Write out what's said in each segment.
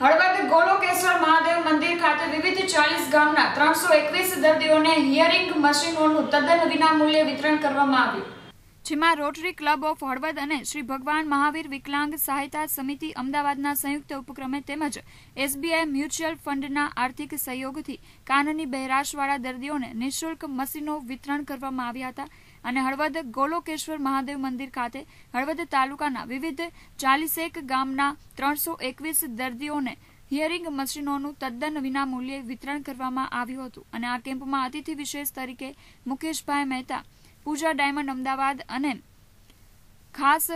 હળવદ ગોલોકેશ્વર મહાદેવ મંદિર ખાતે વિવિધ ચાલીસ ગામના ત્રણસો એકવીસ દર્દીઓને હિયરિંગ મશીનોનું તદ્દન વિનામૂલ્યે વિતરણ કરવામાં આવ્યું જેમાં રોટરી ક્લબ ઓફ હળવદ અને શ્રી ભગવાન મહાવીર વિકલાંગ સહાયતા સમિતિ અમદાવાદના સંયુક્ત ઉપક્રમે તેમજ એસબીઆઈ મ્યુચ્યુઅલ ફંડના આર્થિક સહયોગથી કાનની બહેરાશવાળા દર્દીઓને નિઃશુલ્ક મશીનો વિતરણ કરવામાં આવ્યા હતા અને હળવદ ગોલોકેશ્વર મહાદેવ મંદિર ખાતે હળવદ તાલુકાના વિવિધ ચાલીસેક ગામના ત્રણસો એકવીસ દર્દીઓને હિયરિંગ મશીનોનું તદ્દન વિનામૂલ્યે વિતરણ કરવામાં આવ્યું હતું અને આ કેમ્પમાં અતિથિ વિશેષ તરીકે મુકેશભાઈ મહેતા પૂજા ડાયમંડ અમદાવાદ અને ખાસ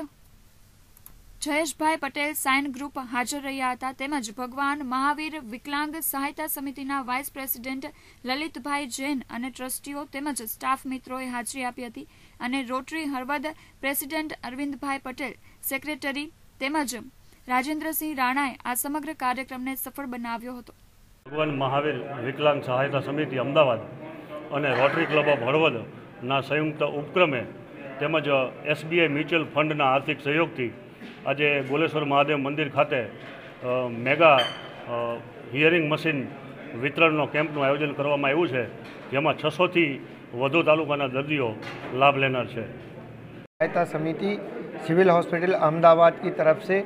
જયેશભાઈ પટેલ સાઇન ગ્રુપ હાજર રહ્યા હતા તેમજ ભગવાન મહાવીર વિકલાંગ સહાયતા સમિતિના વાઇસ પ્રેસિડેન્ટ લલિતભાઈ જૈન અને ટ્રસ્ટીઓ તેમજ સ્ટાફ મિત્રોએ હાજરી આપી હતી અને રોટરી હળવદ પ્રેસિડેન્ટ અરવિંદભાઈ પટેલ સેક્રેટરી તેમજ રાજેન્દ્રસિંહ રાણાએ આ સમગ્ર કાર્યક્રમને સફળ બનાવ્યો હતો ભગવાન મહાવીર વિકલાંગ સહાયતા સમિતિ અમદાવાદ અને રોટરી ક્લબ ઓફ હળવદના સંયુક્ત ઉપક્રમે તેમજ એસબીઆઈ મ્યુચ્યુઅલ ફંડના આર્થિક સહયોગથી આજે ગોલેશ્વર મહાદેવ મંદિર ખાતે મેગા હિયરિંગ મશીન વિતરણનો કેમ્પનું આયોજન કરવામાં આવ્યું છે જેમાં છસોથી વધુ તાલુકાના દર્દીઓ લાભ લેનાર છે सहायता समिति सिविल हॉस्पिटल अहमदाबाद की तरफ से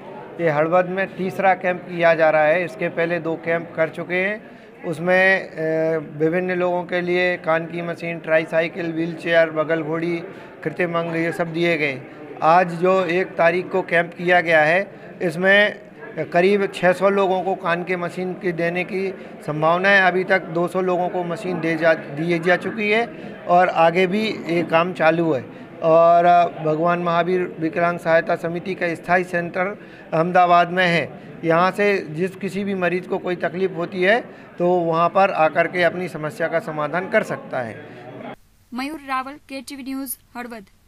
ये हड़बद में तीसरा कैंप किया जा रहा है इसके पहले दो कैंप कर चुके हैं उसमें विभिन्न लोगों के लिए कान की machine tricycle wheel chair बगल घोड़ी कृत्रिम अंग ये सब दिए गए आज जो एक तारीख को कैंप किया गया है इसमें करीब 600 लोगों को कान के मशीन के देने की संभावना है अभी तक 200 लोगों को मशीन दे जा दी जा चुकी है और आगे भी ये काम चालू है और भगवान महावीर विकलांग सहायता समिति का स्थाई सेंटर अहमदाबाद में है यहाँ से जिस किसी भी मरीज़ को कोई तकलीफ़ होती है तो वहाँ पर आकर के अपनी समस्या का समाधान कर सकता है मयूर रावल के न्यूज़ हड़वद